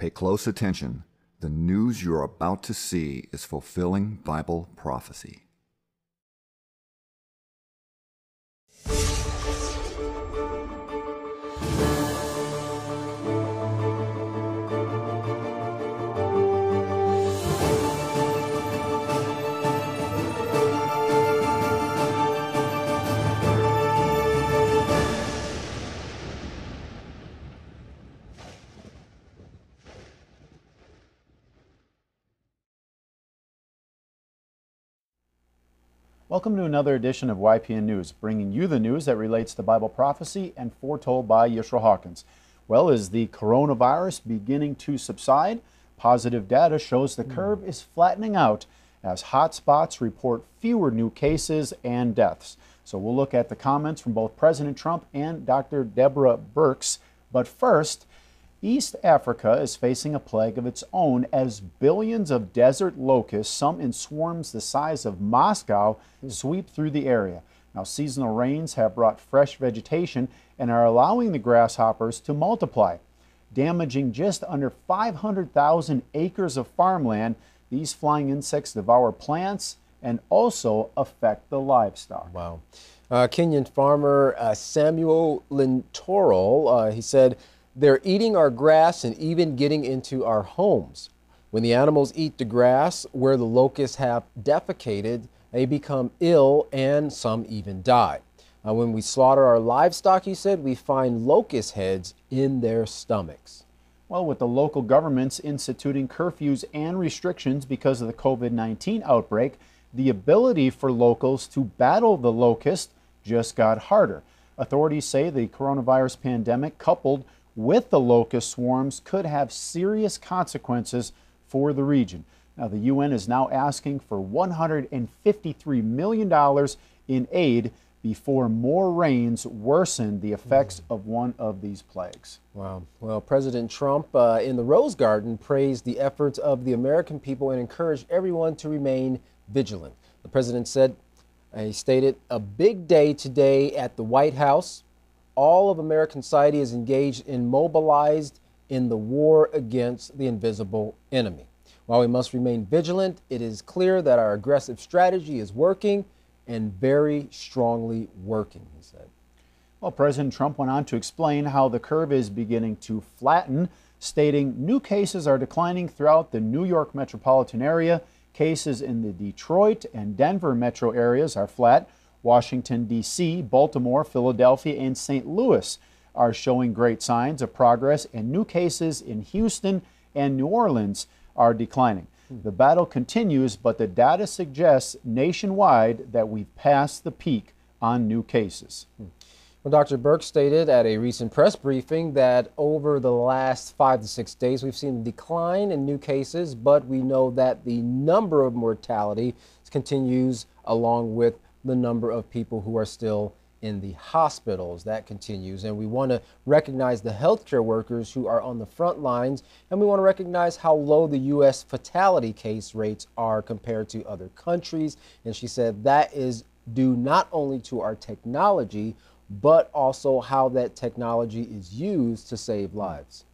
Pay close attention. The news you're about to see is fulfilling Bible prophecy. Welcome to another edition of YPN News, bringing you the news that relates to Bible prophecy and foretold by Yeshua Hawkins. Well, is the coronavirus beginning to subside? Positive data shows the curve is flattening out as hotspots report fewer new cases and deaths. So we'll look at the comments from both President Trump and Dr. Deborah Burks. But first, East Africa is facing a plague of its own as billions of desert locusts, some in swarms the size of Moscow, sweep through the area. Now, seasonal rains have brought fresh vegetation and are allowing the grasshoppers to multiply. Damaging just under 500,000 acres of farmland, these flying insects devour plants and also affect the livestock. Wow. Uh, Kenyan farmer uh, Samuel Lintoral, uh, he said, they're eating our grass and even getting into our homes. When the animals eat the grass where the locusts have defecated, they become ill and some even die. Now, when we slaughter our livestock, he said, we find locust heads in their stomachs. Well, with the local governments instituting curfews and restrictions because of the COVID 19 outbreak, the ability for locals to battle the locust just got harder. Authorities say the coronavirus pandemic, coupled with the locust swarms could have serious consequences for the region. Now, the UN is now asking for $153 million in aid before more rains worsen the effects of one of these plagues. Wow. Well, President Trump uh, in the Rose Garden praised the efforts of the American people and encouraged everyone to remain vigilant. The president said, he stated, a big day today at the White House all of American society is engaged and mobilized in the war against the invisible enemy. While we must remain vigilant, it is clear that our aggressive strategy is working and very strongly working, he said. Well, President Trump went on to explain how the curve is beginning to flatten, stating new cases are declining throughout the New York metropolitan area. Cases in the Detroit and Denver metro areas are flat, Washington, D.C., Baltimore, Philadelphia, and St. Louis are showing great signs of progress, and new cases in Houston and New Orleans are declining. Hmm. The battle continues, but the data suggests nationwide that we've passed the peak on new cases. Hmm. Well, Dr. Burke stated at a recent press briefing that over the last five to six days, we've seen a decline in new cases, but we know that the number of mortality continues along with the number of people who are still in the hospitals. That continues. And we want to recognize the healthcare workers who are on the front lines. And we want to recognize how low the U.S. fatality case rates are compared to other countries. And she said that is due not only to our technology, but also how that technology is used to save lives.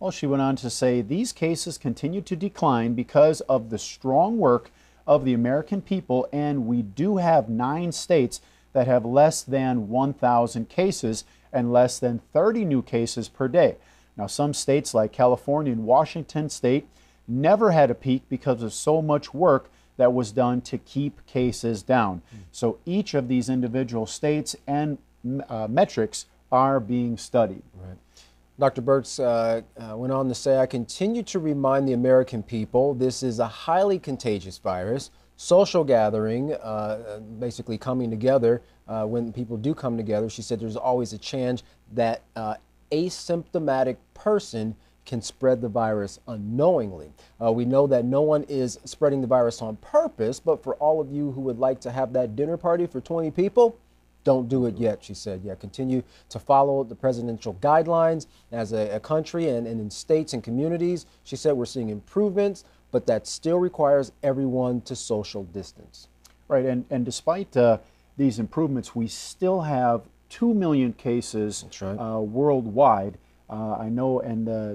Well, she went on to say these cases continue to decline because of the strong work of the American people, and we do have nine states that have less than 1,000 cases and less than 30 new cases per day. Now, some states like California and Washington state never had a peak because of so much work that was done to keep cases down. So each of these individual states and uh, metrics are being studied. Right. Dr. Burtz uh, uh, went on to say, I continue to remind the American people this is a highly contagious virus. Social gathering, uh, uh basically coming together, uh, when people do come together, she said there's always a chance that uh, asymptomatic person can spread the virus unknowingly. Uh, we know that no one is spreading the virus on purpose, but for all of you who would like to have that dinner party for 20 people, don't do it yet, she said. Yeah, continue to follow the presidential guidelines as a, a country and, and in states and communities. She said we're seeing improvements, but that still requires everyone to social distance. Right, and, and despite uh, these improvements, we still have 2 million cases right. uh, worldwide. Uh, I know, and uh,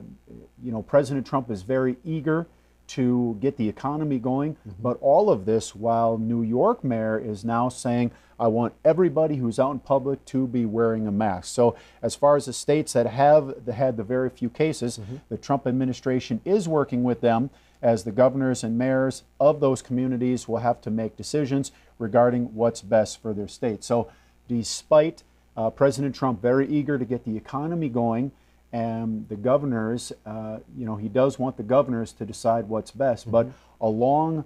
you know, President Trump is very eager to get the economy going. Mm-hmm. But all of this while New York mayor is now saying, I want everybody who's out in public to be wearing a mask. So, as far as the states that have the, had the very few cases, mm-hmm. the Trump administration is working with them as the governors and mayors of those communities will have to make decisions regarding what's best for their state. So, despite uh, President Trump very eager to get the economy going, and the governors, uh, you know, he does want the governors to decide what's best. Mm-hmm. But along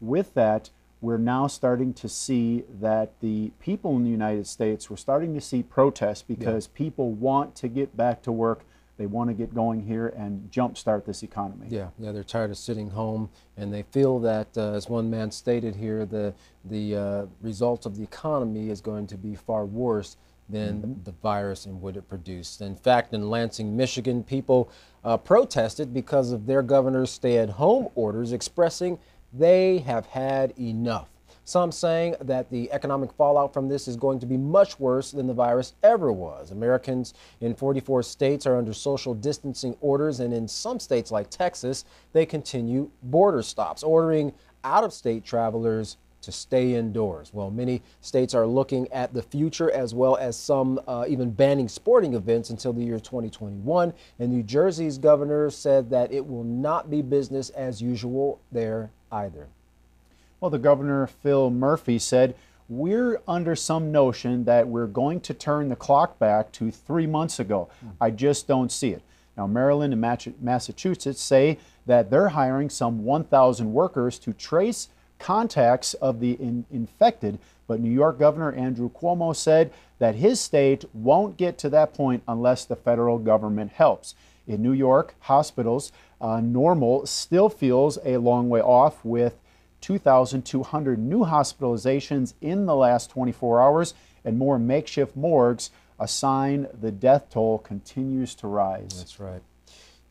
with that, we're now starting to see that the people in the United States, we're starting to see protests because yeah. people want to get back to work. They want to get going here and jumpstart this economy. Yeah, yeah, they're tired of sitting home, and they feel that, uh, as one man stated here, the the uh, results of the economy is going to be far worse than mm -hmm. the virus and what it produced. In fact, in Lansing, Michigan, people uh, protested because of their governor's stay at home orders, expressing they have had enough. Some saying that the economic fallout from this is going to be much worse than the virus ever was. Americans in 44 states are under social distancing orders, and in some states like Texas, they continue border stops, ordering out of state travelers to stay indoors. Well, many states are looking at the future as well as some uh, even banning sporting events until the year 2021. And New Jersey's governor said that it will not be business as usual there either. Well, the governor, Phil Murphy, said, We're under some notion that we're going to turn the clock back to three months ago. Mm-hmm. I just don't see it. Now, Maryland and Massachusetts say that they're hiring some 1,000 workers to trace contacts of the in infected, but New York Governor Andrew Cuomo said that his state won't get to that point unless the federal government helps. In New York, hospitals, uh, normal still feels a long way off with 2,200 new hospitalizations in the last 24 hours and more makeshift morgues, a sign the death toll continues to rise. That's right.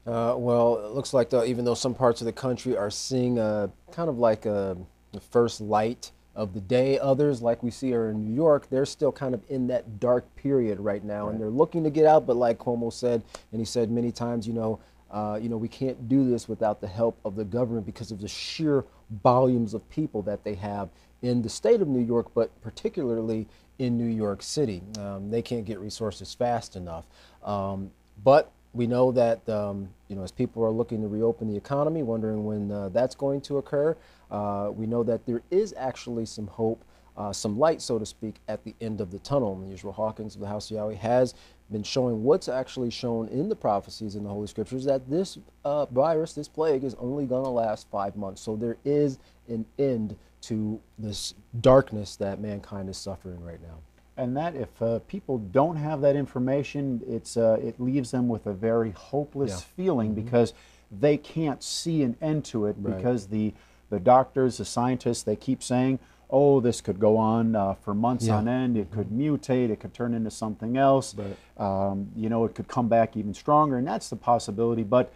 Uh, well, it looks like even though some parts of the country are seeing a kind of like a the first light of the day. Others, like we see are in New York, they're still kind of in that dark period right now, right. and they're looking to get out. But like Cuomo said, and he said many times, you know, uh, you know, we can't do this without the help of the government because of the sheer volumes of people that they have in the state of New York, but particularly in New York City. Um, they can't get resources fast enough. Um, but we know that um, you know as people are looking to reopen the economy, wondering when uh, that's going to occur. Uh, we know that there is actually some hope, uh, some light, so to speak, at the end of the tunnel. And Israel Hawkins of the House of Yahweh has been showing what's actually shown in the prophecies in the Holy Scriptures that this uh, virus, this plague, is only going to last five months. So there is an end to this darkness that mankind is suffering right now and that if uh, people don't have that information, it's uh, it leaves them with a very hopeless yeah. feeling mm -hmm. because they can't see an end to it right. because the the doctors, the scientists, they keep saying, "Oh, this could go on uh, for months yeah. on end. It could mutate. It could turn into something else. Right. Um, you know, it could come back even stronger, and that's the possibility." But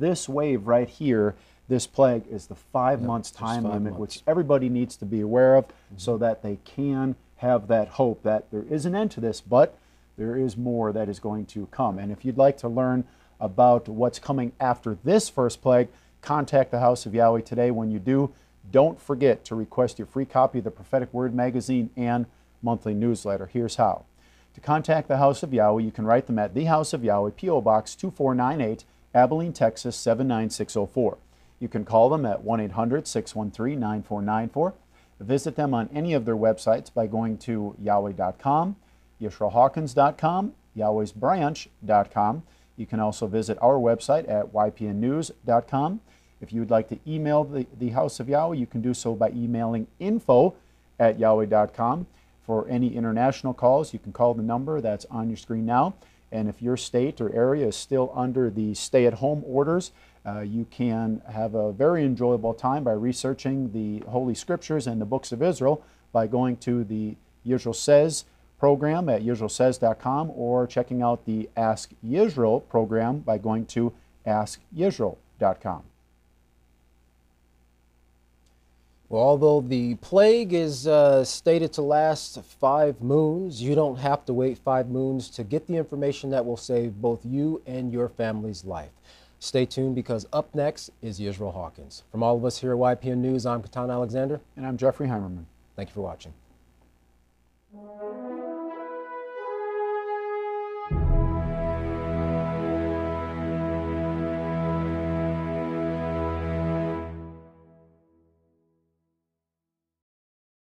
this wave right here this plague is the five months time limit, months. which everybody needs to be aware of mm -hmm. so that they can have that hope that there is an end to this, but there is more that is going to come. And if you'd like to learn about what's coming after this first plague, contact the House of Yahweh today. When you do, don't forget to request your free copy of the Prophetic Word magazine and monthly newsletter. Here's how. To contact the House of Yahweh, you can write them at the House of Yahweh, P.O. Box 2498, Abilene, Texas 79604. You can call them at 1 800 613 9494 Visit them on any of their websites by going to yahweh.com, yisraelhawkins.com, yahwehsbranch.com. You can also visit our website at ypnnews.com. If you would like to email the, the House of Yahweh, you can do so by emailing info at yahweh.com. For any international calls, you can call the number that's on your screen now. And if your state or area is still under the stay at home orders, uh, you can have a very enjoyable time by researching the Holy Scriptures and the books of Israel by going to the Israel Says program at israelsays.com or checking out the Ask Israel program by going to askisrael.com. Well, although the plague is uh, stated to last five moons, you don't have to wait five moons to get the information that will save both you and your family's life. Stay tuned because up next is Yisrael Hawkins. From all of us here at YPN News, I'm Katan Alexander. And I'm Jeffrey Heimerman. Thank you for watching.